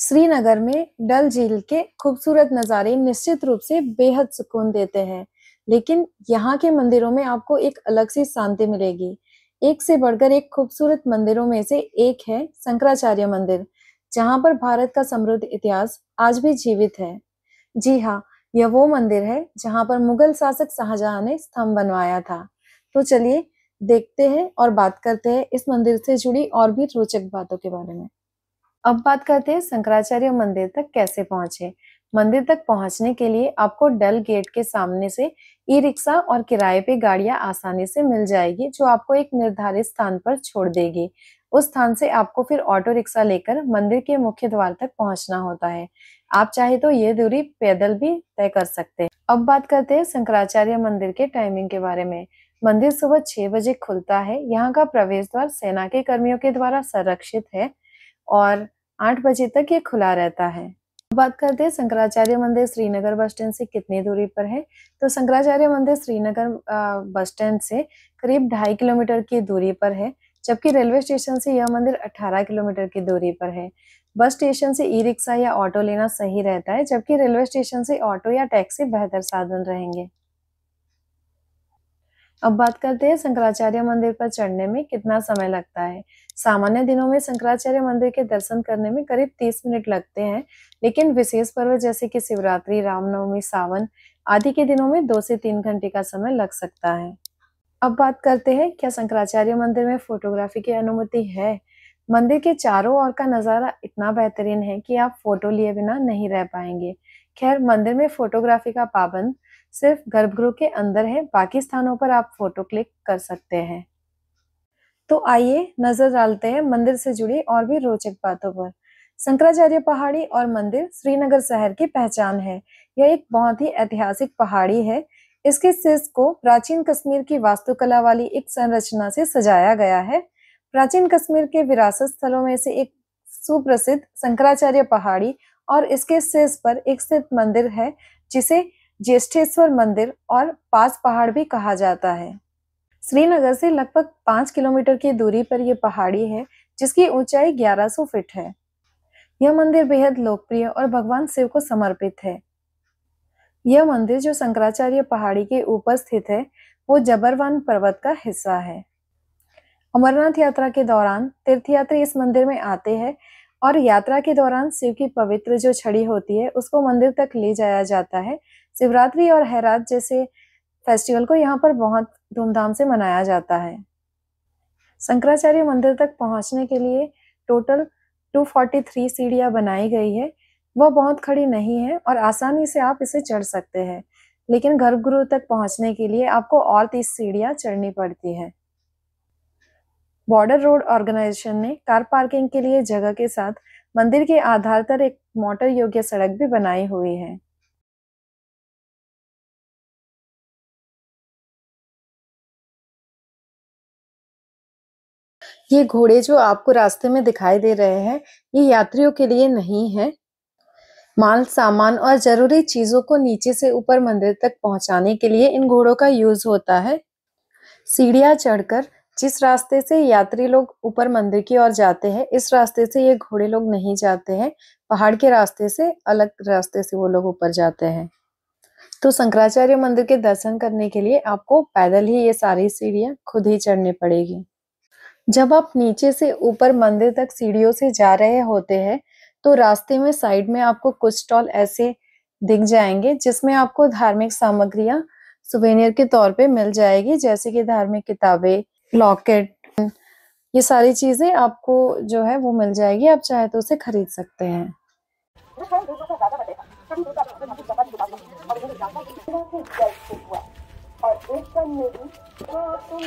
श्रीनगर में डल झील के खूबसूरत नज़ारे निश्चित रूप से बेहद सुकून देते हैं लेकिन यहाँ के मंदिरों में आपको एक अलग सी शांति मिलेगी एक से बढ़कर एक खूबसूरत मंदिरों में से एक है शंकराचार्य मंदिर जहाँ पर भारत का समृद्ध इतिहास आज भी जीवित है जी हाँ यह वो मंदिर है जहाँ पर मुगल शासक शाहजहां ने स्तंभ बनवाया था तो चलिए देखते हैं और बात करते हैं इस मंदिर से जुड़ी और भी रोचक बातों के बारे में अब बात करते हैं शंकराचार्य मंदिर तक कैसे पहुंचे मंदिर तक पहुंचने के लिए आपको डल गेट के सामने से ई रिक्शा और किराए पे गाड़ियां आसानी से मिल जाएगी जो आपको एक निर्धारित स्थान पर छोड़ देगी उस स्थान से आपको फिर ऑटो रिक्शा लेकर मंदिर के मुख्य द्वार तक पहुंचना होता है आप चाहे तो ये दूरी पैदल भी तय कर सकते हैं अब बात करते हैं शंकराचार्य मंदिर के टाइमिंग के बारे में मंदिर सुबह छह बजे खुलता है यहाँ का प्रवेश द्वार सेना के कर्मियों के द्वारा संरक्षित है और आठ बजे तक ये खुला रहता है बात करते हैं शंकराचार्य मंदिर श्रीनगर बस स्टैंड से कितनी दूरी पर है तो शंकराचार्य मंदिर श्रीनगर बस स्टैंड से करीब ढाई किलोमीटर की दूरी पर है जबकि रेलवे स्टेशन से यह मंदिर 18 किलोमीटर की दूरी पर है बस स्टेशन से ई रिक्शा या ऑटो लेना सही रहता है जबकि रेलवे स्टेशन से ऑटो या टैक्सी बेहतर साधन रहेंगे अब बात करते हैं शंकराचार्य मंदिर पर चढ़ने में कितना समय लगता है सामान्य दिनों में शंकराचार्य मंदिर के दर्शन करने में करीब तीस मिनट लगते हैं लेकिन विशेष पर्व जैसे कि शिवरात्रि रामनवमी सावन आदि के दिनों में दो से तीन घंटे का समय लग सकता है अब बात करते हैं क्या शंकराचार्य मंदिर में फोटोग्राफी की अनुमति है मंदिर के चारों ओर का नज़ारा इतना बेहतरीन है कि आप फोटो लिए बिना नहीं रह पाएंगे खैर मंदिर में फोटोग्राफी का पाबंद सिर्फ गर्भगृह के अंदर है बाकी स्थानों पर आप फोटो क्लिक कर सकते हैं तो आइए नजर डालते हैं मंदिर से जुड़ी और भी रोचक बातों पर शंकराचार्य पहाड़ी और मंदिर श्रीनगर शहर की पहचान है यह एक बहुत ही ऐतिहासिक पहाड़ी है इसके शीर्ष को प्राचीन कश्मीर की वास्तुकला वाली एक संरचना से सजाया गया है प्राचीन कश्मीर के विरासत स्थलों में से एक सुप्रसिद्ध शंकराचार्य पहाड़ी और इसके शीर्ष पर एक स्थित मंदिर है जिसे ज्येष्ठेश्वर मंदिर और पास पहाड़ भी कहा जाता है श्रीनगर से लगभग पाँच किलोमीटर की दूरी पर यह पहाड़ी है जिसकी ऊंचाई 1100 फीट है यह मंदिर बेहद लोकप्रिय और भगवान शिव को समर्पित है यह मंदिर जो शंकराचार्य पहाड़ी के ऊपर स्थित है वो जबरवान पर्वत का हिस्सा है अमरनाथ यात्रा के दौरान तीर्थयात्री इस मंदिर में आते हैं और यात्रा के दौरान शिव की पवित्र जो छड़ी होती है उसको मंदिर तक ले जाया जाता है शिवरात्रि और हैरात जैसे फेस्टिवल को यहाँ पर बहुत धूमधाम से मनाया जाता है शंकराचार्य मंदिर तक पहुँचने के लिए टोटल 243 सीढ़ियाँ बनाई गई है वह बहुत खड़ी नहीं है और आसानी से आप इसे चढ़ सकते हैं लेकिन गर्भगृह तक पहुंचने के लिए आपको और तीस सीढ़ियाँ चढ़नी पड़ती है बॉर्डर रोड ऑर्गेनाइजेशन ने कार पार्किंग के लिए जगह के साथ मंदिर के आधार पर एक मोटर योग्य सड़क भी बनाई हुई है ये घोड़े जो आपको रास्ते में दिखाई दे रहे हैं ये यात्रियों के लिए नहीं है माल सामान और जरूरी चीजों को नीचे से ऊपर मंदिर तक पहुंचाने के लिए इन घोड़ों का यूज होता है सीढ़ियां चढ़कर जिस रास्ते से यात्री लोग ऊपर मंदिर की ओर जाते हैं इस रास्ते से ये घोड़े लोग नहीं जाते हैं पहाड़ के रास्ते से अलग रास्ते से वो लोग ऊपर जाते हैं तो शंकराचार्य मंदिर के दर्शन करने के लिए आपको पैदल ही ये सारी सीढ़ियाँ खुद ही चढ़नी पड़ेगी जब आप नीचे से ऊपर मंदिर तक सीढ़ियों से जा रहे होते हैं तो रास्ते में साइड में आपको कुछ स्टॉल ऐसे दिख जाएंगे जिसमें आपको धार्मिक सामग्रियां सुवेनियर के तौर पे मिल जाएगी जैसे कि धार्मिक किताबें लॉकेट ये सारी चीजें आपको जो है वो मिल जाएगी आप चाहे तो उसे खरीद सकते हैं और में भी तो तुम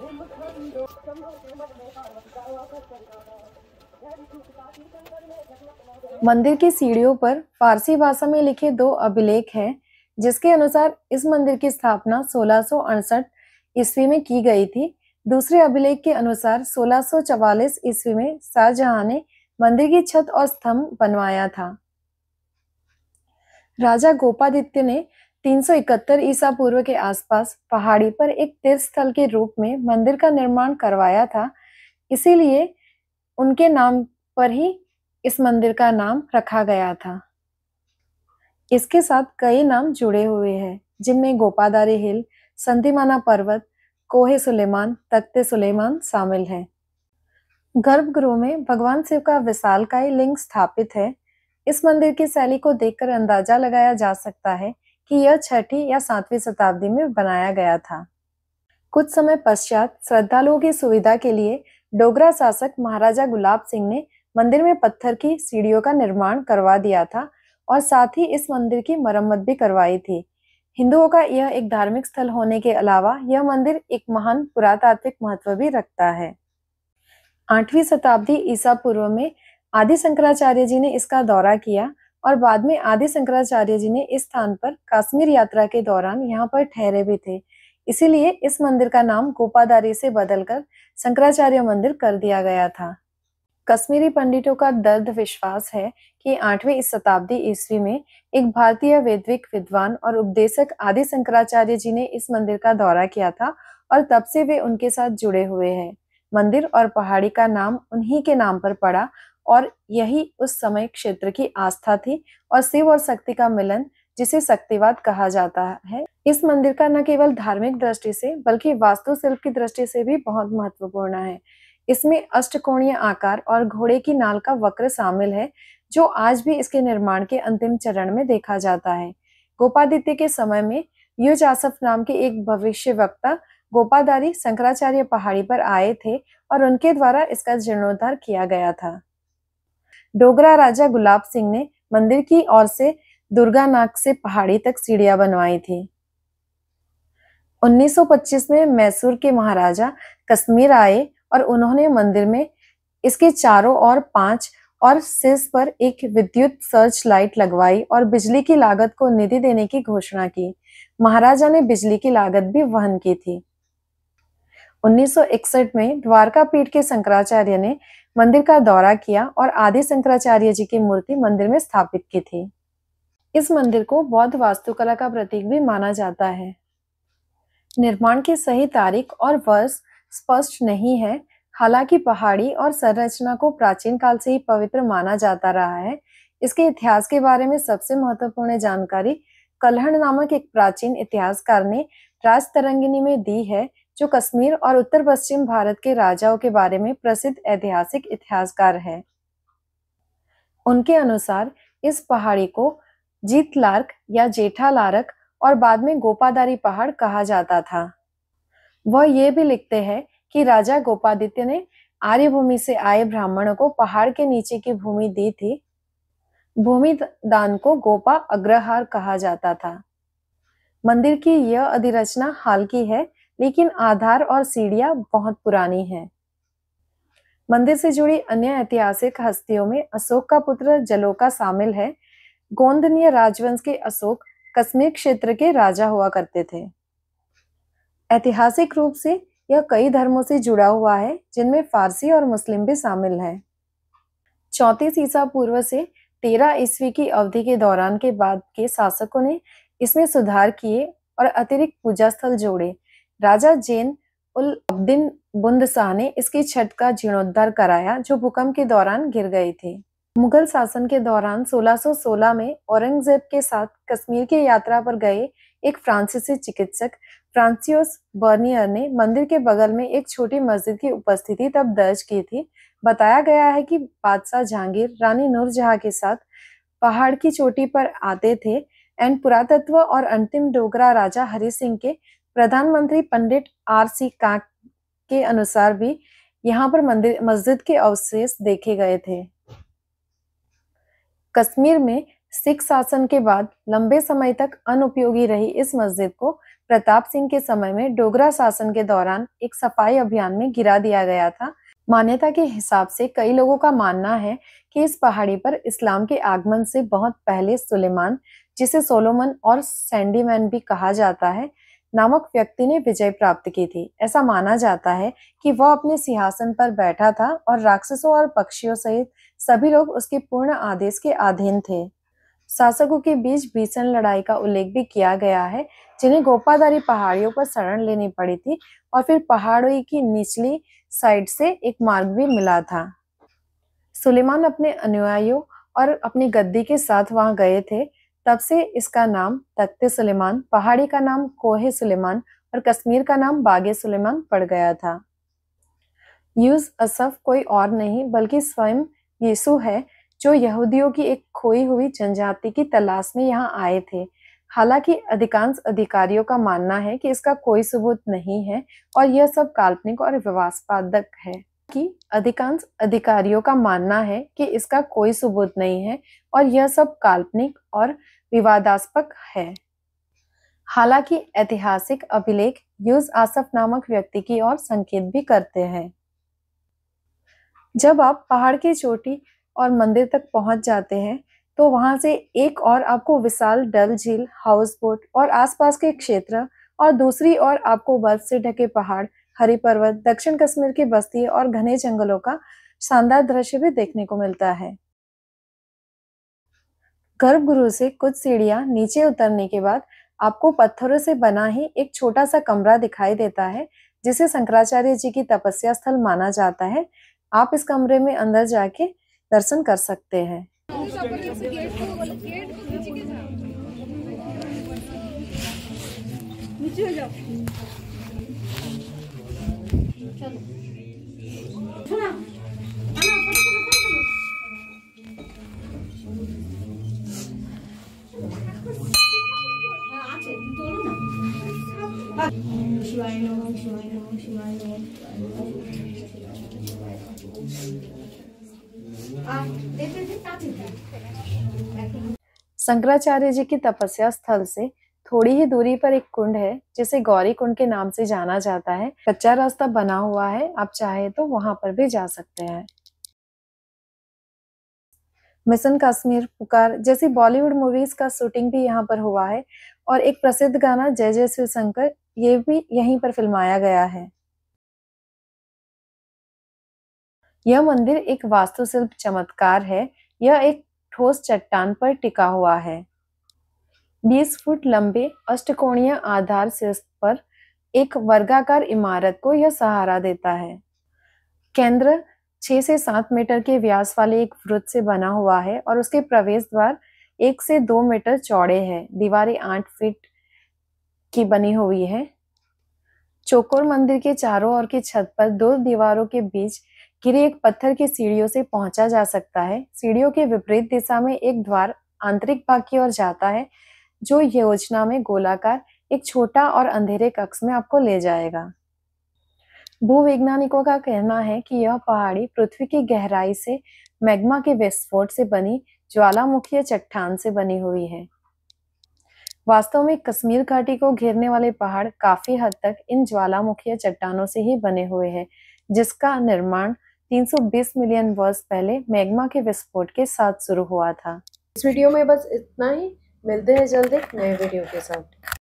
हिम खंडो मंदिर की सीढ़ियों पर फारसी भाषा में लिखे दो अभिलेख हैं जिसके अनुसार इस मंदिर की स्थापना सोलह ईस्वी में की गई थी दूसरे अभिलेख के अनुसार सोलह ईस्वी में शाहजहां ने मंदिर की छत और स्तंभ बनवाया था राजा गोपादित्य ने 371 ईसा पूर्व के आसपास पहाड़ी पर एक तीर्थ स्थल के रूप में मंदिर का निर्माण करवाया था इसीलिए उनके नाम पर ही इस मंदिर का नाम रखा गया था इसके साथ कई नाम जुड़े हुए हैं जिनमें गोपादारी हिल संधिमाना पर्वत कोहे सुलेमान तख्ते सुलेमान शामिल हैं गर्भगृह में भगवान शिव का विशालकाय लिंग स्थापित है इस मंदिर की शैली को देखकर अंदाजा लगाया जा सकता है कि यह छठी या सातवीं शताब्दी में बनाया गया था कुछ समय पश्चात श्रद्धालुओं की सुविधा के लिए डोगरा शासक महाराजा गुलाब सिंह ने मंदिर में पत्थर की सीढ़ियों का निर्माण करवा दिया था और साथ ही इस मंदिर की मरम्मत भी करवाई थी हिंदुओं का यह एक धार्मिक स्थल होने के अलावा यह मंदिर एक महान पुरातात्विक महत्व भी रखता है आठवीं शताब्दी ईसा पूर्व में आदि शंकराचार्य जी ने इसका दौरा किया और बाद में आदि शंकराचार्य जी ने इस स्थान पर काश्मीर यात्रा के दौरान यहाँ पर ठहरे भी थे इसीलिए इस मंदिर का नाम गोपादारी से बदलकर शंकराचार्य मंदिर कर दिया गया था कश्मीरी पंडितों का दर्द विश्वास है कि आठवीं शताब्दी ईस्वी में एक भारतीय वैद्विक विद्वान और उपदेशक आदि शंकराचार्य जी ने इस मंदिर का दौरा किया था और तब से वे उनके साथ जुड़े हुए हैं मंदिर और पहाड़ी का नाम उन्हीं के नाम पर पड़ा और यही उस समय क्षेत्र की आस्था थी और शिव और शक्ति का मिलन जिसे शक्तिवाद कहा जाता है इस मंदिर का न केवल धार्मिक दृष्टि से बल्कि वास्तुशिल्प की दृष्टि से भी बहुत महत्वपूर्ण है इसमें अष्टकोणीय आकार और घोड़े की नाल का वक्र शामिल है जो आज भी इसके निर्माण के अंतिम चरण में देखा जाता है गोपादित्य के समय में युज आसफ नाम के एक भविष्य वक्ता गोपादारी शंकराचार्य पहाड़ी पर आए थे और उनके द्वारा इसका जीर्णोद्धार किया गया था डोगरा राजा गुलाब सिंह ने मंदिर की ओर से दुर्गा नाग से पहाड़ी तक सीढ़ियां बनवाई थी 1925 में मैसूर के महाराजा कश्मीर आए और उन्होंने मंदिर में इसके चारों ओर पांच और सिस पर एक विद्युत सर्च लाइट लगवाई और बिजली की लागत को निधि देने की घोषणा की महाराजा ने बिजली की लागत भी वहन की थी 1961 में द्वारका पीठ के शंकराचार्य ने मंदिर का दौरा किया और आदि शंकराचार्य जी की मूर्ति मंदिर में स्थापित की थी इस मंदिर को बौद्ध वास्तुकला का प्रतीक भी माना जाता है निर्माण की सही तारीख और वर्ष स्पष्ट नहीं है हालांकि पहाड़ी और संरचना को प्राचीन काल से ही पवित्र माना जाता रहा है इसके इतिहास के बारे में सबसे महत्वपूर्ण जानकारी कलहण नामक एक प्राचीन इतिहासकार ने राज तरंगिनी में दी है जो कश्मीर और उत्तर पश्चिम भारत के राजाओं के बारे में प्रसिद्ध ऐतिहासिक इतिहासकार है उनके अनुसार इस पहाड़ी को जीत लार्क या जेठा लारक और बाद में गोपादारी पहाड़ कहा जाता था वह ये भी लिखते हैं कि राजा गोपादित्य ने आर्य भूमि से आए ब्राह्मणों को पहाड़ के नीचे की भूमि दी थी भूमि दान को गोपा अग्रहार कहा जाता था मंदिर की यह अधिरचना हाल की है लेकिन आधार और सीढ़ियां बहुत पुरानी हैं मंदिर से जुड़ी अन्य ऐतिहासिक हस्तियों में अशोक का पुत्र जलोका शामिल है गोंदनीय राजवंश के अशोक कश्मीर क्षेत्र के राजा हुआ करते थे ऐतिहासिक रूप से यह कई धर्मों से जुड़ा हुआ है जिनमें फारसी और मुस्लिम भी शामिल है चौतीस ईसा पूर्व से तेरह ईस्वी की अवधि के दौरान के बाद के शासकों ने इसमें सुधार किए और अतिरिक्त पूजा स्थल जोड़े राजा जैन उल अब्दीन बुंदसा ने इसकी छत का जीर्णोद्धार कराया जो भूकंप के दौरान गिर गई थी मुगल शासन के दौरान 1616 में औरंगजेब के साथ कश्मीर की यात्रा पर गए एक फ्रांसीसी चिकित्सक फ्रांसियोस बर्नियर ने मंदिर के बगल में एक छोटी मस्जिद की उपस्थिति तब दर्ज की थी बताया गया है कि बादशाह जहांगीर रानी नूरजहां के साथ पहाड़ की चोटी पर आते थे एंड पुरातत्व और अंतिम डोगरा राजा हरि सिंह के प्रधानमंत्री पंडित आर सी का के अनुसार भी यहाँ पर मंदिर मस्जिद के अवशेष देखे गए थे कश्मीर में सिख शासन के बाद लंबे समय तक अनुपयोगी रही इस मस्जिद को प्रताप सिंह के समय में डोगरा शासन के दौरान एक सफाई अभियान में गिरा दिया गया था मान्यता के हिसाब से कई लोगों का मानना है कि इस पहाड़ी पर इस्लाम के आगमन से बहुत पहले सुलेमान जिसे सोलोमन और सैंडीमैन भी कहा जाता है नामक व्यक्ति ने विजय प्राप्त की थी ऐसा माना जाता है कि वह अपने सिंहासन पर बैठा था और राक्षसों और पक्षियों सहित सभी लोग उसके पूर्ण आदेश के अधीन थे शासकों के बीच भीषण लड़ाई का उल्लेख भी किया गया है जिन्हें गोपाधारी पहाड़ियों पर शरण लेनी पड़ी थी और फिर पहाड़ों की निचली साइड से एक मार्ग भी मिला था सुलेमान अपने अनुयायियों और अपनी गद्दी के साथ वहां गए थे तब से इसका नाम तख्ते सुलेमान पहाड़ी का नाम कोहे सुलेमान और कश्मीर का नाम बागे सुलेमान पड़ गया था यूज असफ कोई और नहीं बल्कि स्वयं यीशु है जो यहूदियों की एक खोई हुई जनजाति की तलाश में यहाँ आए थे हालांकि अधिकांश अधिकारियों का मानना है कि इसका कोई सबूत नहीं है और यह सब काल्पनिक और विवासपादक है कि अधिकांश अधिकारियों का मानना है कि इसका कोई सबूत नहीं है और यह सब काल्पनिक और विवादास्पद है हालांकि ऐतिहासिक अभिलेख यूज आसफ नामक व्यक्ति की ओर संकेत भी करते हैं जब आप पहाड़ की चोटी और मंदिर तक पहुंच जाते हैं तो वहां से एक और आपको विशाल डल झील हाउस बोट और आसपास के क्षेत्र और दूसरी ओर आपको बर्फ से ढके पहाड़ हरी पर्वत दक्षिण कश्मीर की बस्ती और घने जंगलों का शानदार दृश्य भी देखने को मिलता है गर्भगुरु से कुछ सीढ़ियां नीचे उतरने के बाद आपको पत्थरों से बना ही एक छोटा सा कमरा दिखाई देता है जिसे शंकराचार्य जी की तपस्या स्थल माना जाता है आप इस कमरे में अंदर जाके दर्शन कर सकते हैं नीचे जाओ शंकराचार्य जी की तपस्या स्थल से थोड़ी ही दूरी पर एक कुंड है जिसे गौरी कुंड के नाम से जाना जाता है कच्चा रास्ता बना हुआ है आप चाहे तो वहां पर भी जा सकते हैं मिशन कश्मीर पुकार जैसी बॉलीवुड मूवीज का शूटिंग भी यहाँ पर हुआ है और एक प्रसिद्ध गाना जय जय शिव शंकर ये भी यहीं पर फिल्माया गया है यह मंदिर एक वास्तुशिल्प चमत्कार है यह एक ठोस चट्टान पर टिका हुआ है बीस फुट लंबे अष्टकोणीय आधार शीर्ष पर एक वर्गाकार इमारत को यह सहारा देता है केंद्र छह से सात मीटर के व्यास वाले एक वृत्त से बना हुआ है और उसके प्रवेश द्वार एक से दो मीटर चौड़े हैं दीवारें आठ फीट की बनी हुई है चोकोर मंदिर के चारों ओर की छत पर दो दीवारों के बीच गिरे एक पत्थर की सीढ़ियों से पहुंचा जा सकता है सीढ़ियों के विपरीत दिशा में एक द्वार आंतरिक भाग की ओर जाता है जो योजना में गोलाकार एक छोटा और अंधेरे कक्ष में आपको ले जाएगा भूवैज्ञानिकों का कहना है कि यह पहाड़ी पृथ्वी की गहराई से मैग्मा के विस्फोट से बनी ज्वालामुखीय चट्टान से बनी हुई है वास्तव में कश्मीर घाटी को घेरने वाले पहाड़ काफी हद तक इन ज्वालामुखीय चट्टानों से ही बने हुए हैं जिसका निर्माण 320 मिलियन वर्ष पहले मैग्मा के विस्फोट के साथ शुरू हुआ था इस वीडियो में बस इतना ही मिलते हैं जल्द एक नए वीडियो के साथ